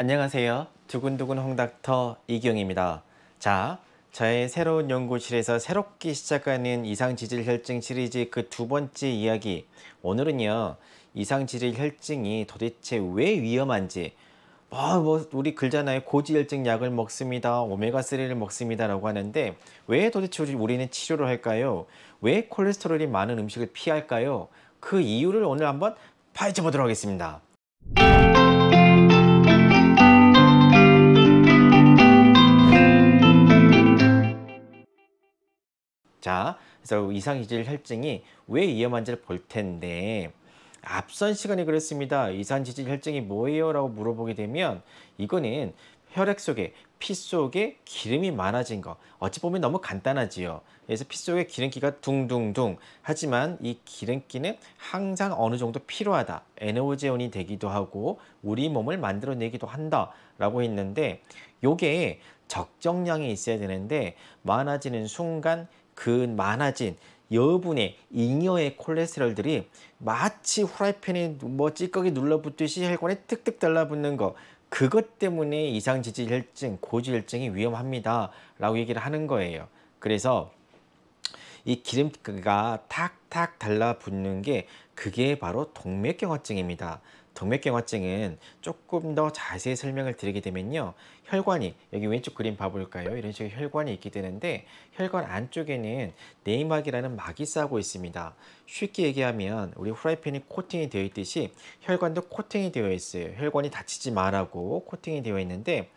안녕하세요. 두근두근 홍닥터 이경입니다. 자, 저의 새로운 연구실에서 새롭게 시작하는 이상지질혈증 시리즈 그 두 번째 이야기. 오늘은요, 이상지질혈증이 도대체 왜 위험한지, 뭐, 뭐 우리 글자나요 고지혈증 약을 먹습니다. 오메가3를 먹습니다. 라고 하는데, 왜 도대체 우리는 치료를 할까요? 왜 콜레스테롤이 많은 음식을 피할까요? 그 이유를 오늘 한번 파헤쳐 보도록 하겠습니다. 자, 그래서 이산이질 혈증이 왜 위험한지를 볼 텐데 앞선 시간에 그랬습니다. 이산지질 혈증이 뭐예요? 라고 물어보게 되면 이거는 혈액 속에 피 속에 기름이 많아진 거 어찌 보면 너무 간단하지요. 그래서 피 속에 기름기가 둥둥둥 하지만 이 기름기는 항상 어느 정도 필요하다. 에너지온이 되기도 하고 우리 몸을 만들어내기도 한다라고 했는데 요게 적정량이 있어야 되는데 많아지는 순간 그많아진 여분의 잉여의 콜레스테롤들이 마치 후라이팬에 뭐 찌꺼기 눌러붙듯이 혈관에 뜩뜩 달라붙는 거 그것 때문에 이상지질혈증, 고지혈증이 위험합니다 라고 얘기를 하는 거예요. 그래서 이 기름기가 탁탁 달라붙는 게 그게 바로 동맥경화증입니다. 동맥경화증은 조금 더 자세히 설명을 드리게 되면요. 혈관이 여기 왼쪽 그림 봐볼까요? 이런 식의 혈관이 있게 되는데 혈관 안쪽에는 내막이라는 막이 쌓고 있습니다. 쉽게 얘기하면 우리 후라이팬이 코팅이 되어 있듯이 혈관도 코팅이 되어 있어요. 혈관이 다치지 말라고 코팅이 되어 있는데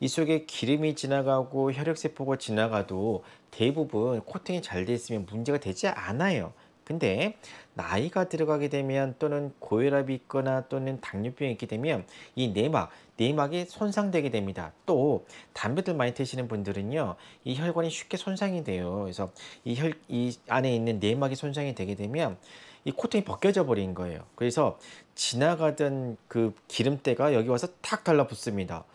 이 속에 기름이 지나가고 혈액세포가 지나가도 대부분 코팅이 잘돼 있으면 문제가 되지 않아요. 근데 나이가 들어가게 되면 또는 고혈압이 있거나 또는 당뇨병이 있게 되면 이 내막, 내막이 손상되게 됩니다. 또 담배들 많이 드시는 분들은요. 이 혈관이 쉽게 손상이 돼요. 그래서 이 혈, 이 안에 있는 내막이 손상이 되게 되면 이 코팅이 벗겨져 버린 거예요. 그래서 지나가던 그 기름때가 여기 와서 탁 달라붙습니다.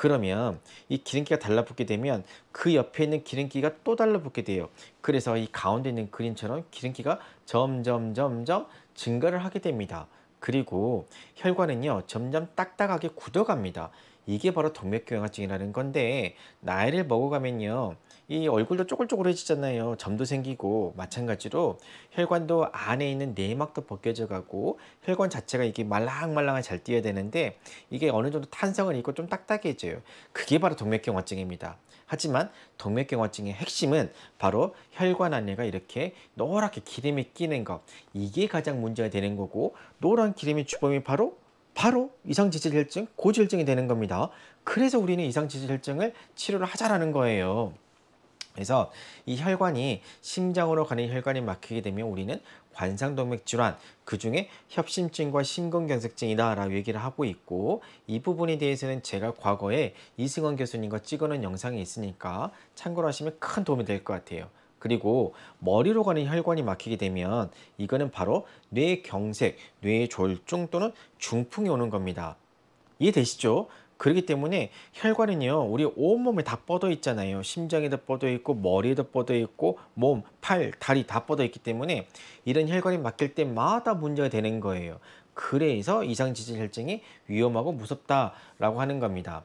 그러면 이 기름기가 달라붙게 되면 그 옆에 있는 기름기가 또 달라붙게 돼요. 그래서 이 가운데 있는 그림처럼 기름기가 점점 점점 증가를 하게 됩니다. 그리고 혈관은요 점점 딱딱하게 굳어갑니다. 이게 바로 동맥경화증이라는 건데 나이를 먹어가면요 이 얼굴도 쪼글쪼글해지잖아요 점도 생기고 마찬가지로 혈관도 안에 있는 내막도 벗겨져 가고 혈관 자체가 이게 말랑말랑하게 잘 뛰어야 되는데 이게 어느 정도 탄성을 입고 좀 딱딱해져요 그게 바로 동맥경화증입니다 하지만 동맥경화증의 핵심은 바로 혈관 안에가 이렇게 노랗게 기름이 끼는 것 이게 가장 문제가 되는 거고 노란 기름의 주범이 바로 바로 이상지질혈증, 고지혈증이 되는 겁니다. 그래서 우리는 이상지질혈증을 치료를 하자라는 거예요. 그래서 이 혈관이 심장으로 가는 혈관이 막히게 되면 우리는 관상동맥 질환, 그 중에 협심증과 심근경색증이다 라고 얘기를 하고 있고 이 부분에 대해서는 제가 과거에 이승원 교수님과 찍어놓은 영상이 있으니까 참고로 하시면 큰 도움이 될 것 같아요. 그리고 머리로 가는 혈관이 막히게 되면 이거는 바로 뇌경색, 뇌졸중 또는 중풍이 오는 겁니다. 이해되시죠? 그렇기 때문에 혈관은요 우리 온몸에 다 뻗어 있잖아요 심장에도 뻗어 있고 머리에도 뻗어 있고 몸, 팔, 다리 다 뻗어 있기 때문에 이런 혈관이 막힐 때마다 문제가 되는 거예요 그래서 이상지질혈증이 위험하고 무섭다라고 하는 겁니다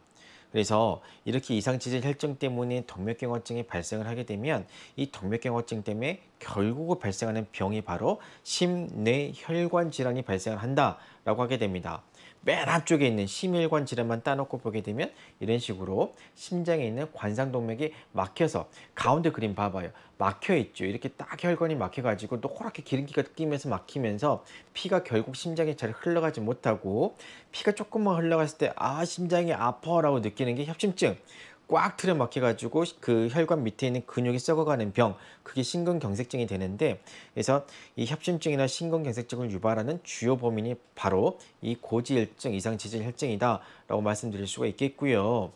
그래서 이렇게 이상지질 혈증 때문에 동맥경화증이 발생을 하게 되면 이 동맥경화증 때문에 결국 발생하는 병이 바로 심뇌혈관 질환이 발생 한다라고 하게 됩니다. 맨 앞쪽에 있는 심혈관 질환만 따놓고 보게 되면 이런 식으로 심장에 있는 관상동맥이 막혀서 가운데 그림 봐봐요. 막혀 있죠. 이렇게 딱 혈관이 막혀가지고 또 호락해 기름기가 끼면서 막히면서 피가 결국 심장에 잘 흘러가지 못하고 피가 조금만 흘러갔을 때 아 심장이 아파라고 느끼는 게 협심증. 꽉 틀어막혀가지고 그 혈관 밑에 있는 근육이 썩어가는 병 그게 심근경색증이 되는데 그래서 이 협심증이나 심근경색증을 유발하는 주요 범인이 바로 이 고지혈증 이상지질혈증이다 라고 말씀드릴 수가 있겠고요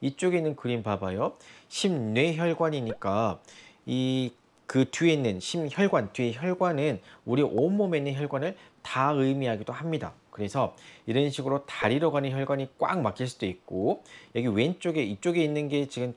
이쪽에 있는 그림 봐봐요 심뇌혈관이니까 이 그 뒤에 있는 심혈관 뒤에 혈관은 우리 온몸에 있는 혈관을 다 의미하기도 합니다 그래서 이런 식으로 다리로 가는 혈관이 꽉 막힐 수도 있고 여기 왼쪽에 이쪽에 있는 게 지금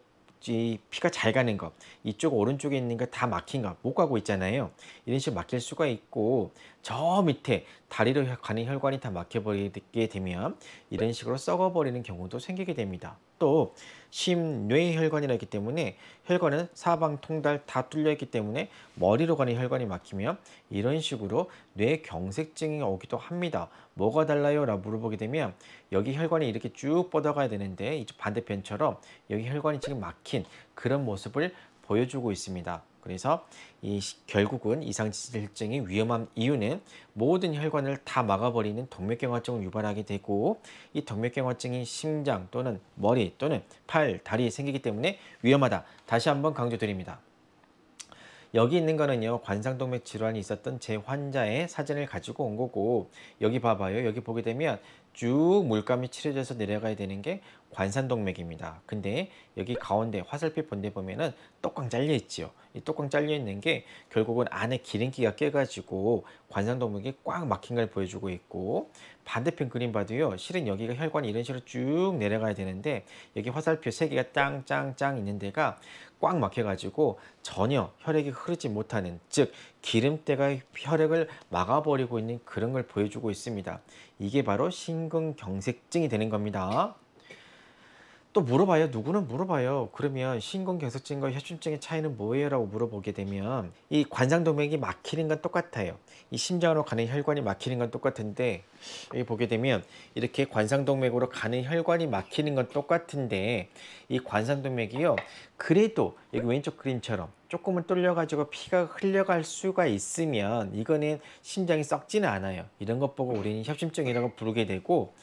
이 피가 잘 가는 것, 이쪽 오른쪽에 있는 거 다 막힌 것, 못 가고 있잖아요. 이런 식으로 막힐 수가 있고 저 밑에 다리로 가는 혈관이 다 막혀버리게 되면 이런 식으로 썩어버리는 경우도 생기게 됩니다. 또 심 뇌혈관이라 기 때문에 혈관은 사방 통달 다 뚫려 있기 때문에 머리로 가는 혈관이 막히면 이런 식으로 뇌 경색증이 오기도 합니다. 뭐가 달라요? 라고 물어보게 되면 여기 혈관이 이렇게 쭉 뻗어가야 되는데 반대편처럼 여기 혈관이 지금 막힌 그런 모습을 보여주고 있습니다. 그래서 이 결국은 이상지질증이 위험한 이유는 모든 혈관을 다 막아버리는 동맥경화증을 유발하게 되고 이 동맥경화증이 심장 또는 머리 또는 팔, 다리에 생기기 때문에 위험하다. 다시 한번 강조드립니다. 여기 있는 거는요 관상동맥 질환이 있었던 제 환자의 사진을 가지고 온 거고 여기 봐봐요 여기 보게 되면 쭉 물감이 칠해져서 내려가야 되는 게 관산동맥입니다. 근데 여기 가운데 화살표 본대 보면은 똑광 잘려 있지요. 이똑광 잘려 있는 게 결국은 안에 기름기가 깨가지고 관산동맥이꽉 막힌 걸 보여주고 있고 반대편 그림 봐도요. 실은 여기가 혈관이 이런 식으로 쭉 내려가야 되는데 여기 화살표 세 개가 짱 짱 짱 있는 데가 꽉 막혀가지고 전혀 혈액이 흐르지 못하는 즉 기름때가 혈액을 막아버리고 있는 그런 걸 보여주고 있습니다. 이게 바로 심근경색증이 되는 겁니다. 또 물어봐요. 누구는 물어봐요. 그러면 신근경색증과 혈중증의 차이는 뭐예요? 라고 물어보게 되면 이 관상동맥이 막히는 건 똑같아요. 이 심장으로 가는 혈관이 막히는 건 똑같은데 여기 보게 되면 이렇게 관상동맥으로 가는 혈관이 막히는 건 똑같은데 이 관상동맥이요. 그래도 여기 왼쪽 그림처럼 조금은 뚫려가지고 피가 흘려갈 수가 있으면 이거는 심장이 썩지는 않아요. 이런 것 보고 우리는 협심증이라고 부르게 되고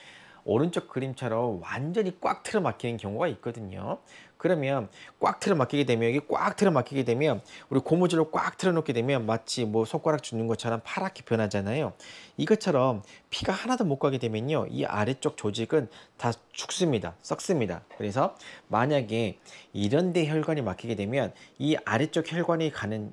오른쪽 그림처럼 완전히 꽉 틀어막히는 경우가 있거든요. 그러면 꽉 틀어막히게 되면 여기 꽉 틀어막히게 되면 우리 고무줄로 꽉 틀어놓게 되면 마치 뭐 손가락 죽는 것처럼 파랗게 변하잖아요. 이것처럼 피가 하나도 못 가게 되면요. 이 아래쪽 조직은 다 죽습니다. 썩습니다. 그래서 만약에 이런 데 혈관이 막히게 되면 이 아래쪽 혈관이 가는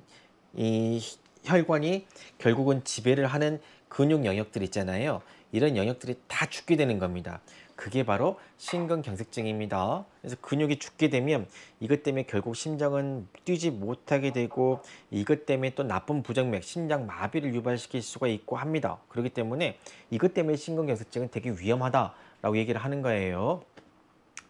이 혈관이 결국은 지배를 하는 근육 영역들 있잖아요. 이런 영역들이 다 죽게 되는 겁니다. 그게 바로 심근경색증입니다. 그래서 근육이 죽게 되면 이것 때문에 결국 심장은 뛰지 못하게 되고 이것 때문에 또 나쁜 부정맥, 심장 마비를 유발시킬 수가 있고 합니다. 그렇기 때문에 이것 때문에 심근경색증은 되게 위험하다라고 얘기를 하는 거예요.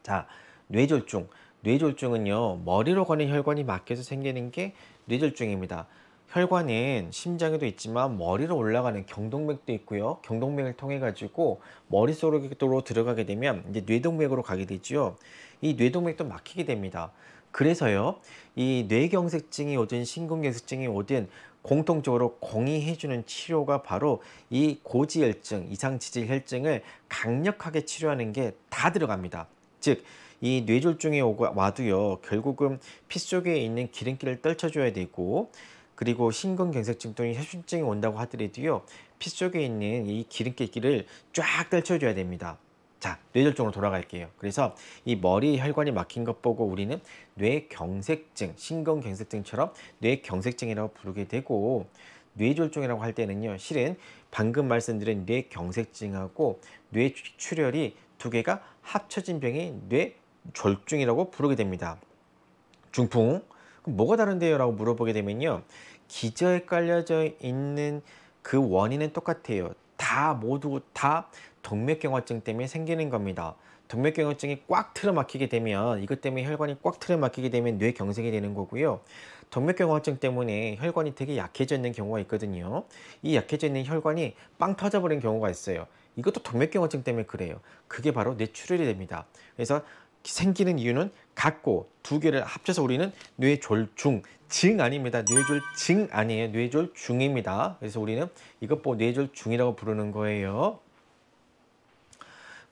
자, 뇌졸중. 뇌졸중은요 머리로 거는 혈관이 막혀서 생기는 게 뇌졸중입니다. 혈관은 심장에도 있지만 머리로 올라가는 경동맥도 있고요. 경동맥을 통해 가지고 머릿속으로 들어가게 되면 이제 뇌동맥으로 가게 되지요. 이 뇌동맥도 막히게 됩니다. 그래서요, 이 뇌경색증이 오든 심근경색증이 오든 공통적으로 공이해주는 치료가 바로 이 고지혈증, 이상지질혈증을 강력하게 치료하는 게 다 들어갑니다. 즉, 이 뇌졸중에 오고 와도요, 결국은 피 속에 있는 기름기를 떨쳐줘야 되고, 그리고 심근경색증 또는 협심증이 온다고 하더라도요. 피 속에 있는 이 기름기를 쫙 떨쳐줘야 됩니다. 자, 뇌절 쪽으로 돌아갈게요. 그래서 이 머리 혈관이 막힌 것 보고 우리는 뇌경색증, 심근경색증처럼 뇌경색증이라고 부르게 되고 뇌졸중이라고 할 때는요. 실은 방금 말씀드린 뇌경색증하고 뇌출혈이 두 개가 합쳐진 병이 뇌졸중이라고 부르게 됩니다. 중풍, 그럼 뭐가 다른데요? 라고 물어보게 되면요. 기저에 깔려져 있는 그 원인은 똑같아요. 다 모두 다 동맥경화증 때문에 생기는 겁니다. 동맥경화증이 꽉 틀어막히게 되면 이것 때문에 혈관이 꽉 틀어막히게 되면 뇌경색이 되는 거고요. 동맥경화증 때문에 혈관이 되게 약해져 있는 경우가 있거든요. 이 약해져 있는 혈관이 빵 터져버린 경우가 있어요. 이것도 동맥경화증 때문에 그래요. 그게 바로 뇌출혈이 됩니다. 그래서 생기는 이유는 갖고두 개를 합쳐서 우리는 뇌졸중 증 아닙니다. 뇌졸증 아니에요. 뇌졸중입니다. 그래서 우리는 이것 보고 뇌졸중이라고 부르는 거예요.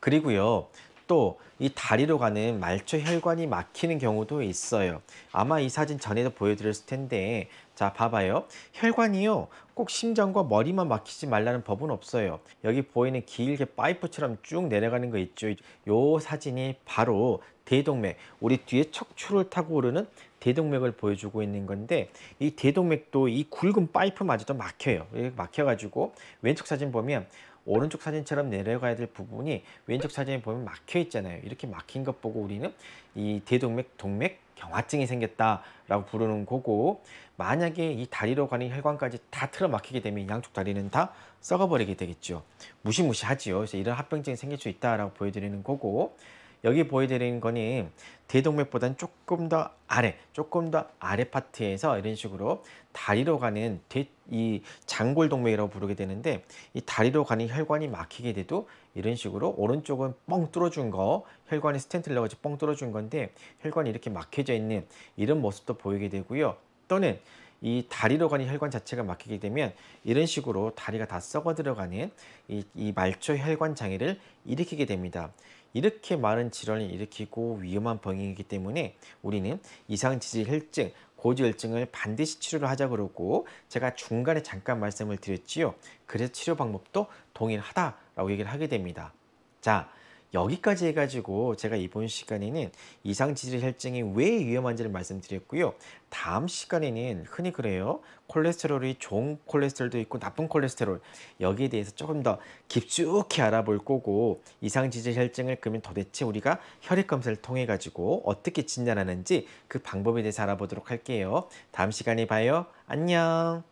그리고요. 또 이 다리로 가는 말초 혈관이 막히는 경우도 있어요. 아마 이 사진 전에도 보여드렸을 텐데 자, 봐봐요. 혈관이요. 꼭 심장과 머리만 막히지 말라는 법은 없어요. 여기 보이는 길게 파이프처럼 쭉 내려가는 거 있죠. 요 사진이 바로 대동맥, 우리 뒤에 척추를 타고 오르는 대동맥을 보여주고 있는 건데 이 대동맥도 이 굵은 파이프마저도 막혀요. 막혀가지고 왼쪽 사진 보면 오른쪽 사진처럼 내려가야 될 부분이 왼쪽 사진에 보면 막혀 있잖아요. 이렇게 막힌 것 보고 우리는 이 대동맥, 동맥 경화증이 생겼다라고 부르는 거고 만약에 이 다리로 가는 혈관까지 다 틀어 막히게 되면 양쪽 다리는 다 썩어버리게 되겠죠. 무시무시하지요. 그래서 이런 합병증이 생길 수 있다라고 보여드리는 거고 여기 보여드리는 거는 대동맥보다는 조금 더 아래, 조금 더 아래 파트에서 이런 식으로 다리로 가는 대, 이 장골동맥이라고 부르게 되는데 이 다리로 가는 혈관이 막히게 돼도 이런 식으로 오른쪽은 뻥 뚫어준 거 혈관이 스탠트를 넣어서 뻥 뚫어준 건데 혈관이 이렇게 막혀져 있는 이런 모습도 보이게 되고요. 또는 이 다리로 가는 혈관 자체가 막히게 되면 이런 식으로 다리가 다 썩어 들어가는 이, 이 말초 혈관 장애를 일으키게 됩니다. 이렇게 많은 질환을 일으키고 위험한 병이기 때문에 우리는 이상지질혈증, 고지혈증을 반드시 치료를 하자 그러고 제가 중간에 잠깐 말씀을 드렸지요. 그래서 치료 방법도 동일하다라고 얘기를 하게 됩니다. 자, 여기까지 해가지고 제가 이번 시간에는 이상지질 혈증이 왜 위험한지를 말씀드렸고요. 다음 시간에는 흔히 그래요. 콜레스테롤이 좋은 콜레스테롤도 있고 나쁜 콜레스테롤 여기에 대해서 조금 더 깊숙이 알아볼 거고 이상지질 혈증을 그러면 도대체 우리가 혈액 검사를 통해 가지고 어떻게 진단하는지 그 방법에 대해서 알아보도록 할게요. 다음 시간에 봐요. 안녕.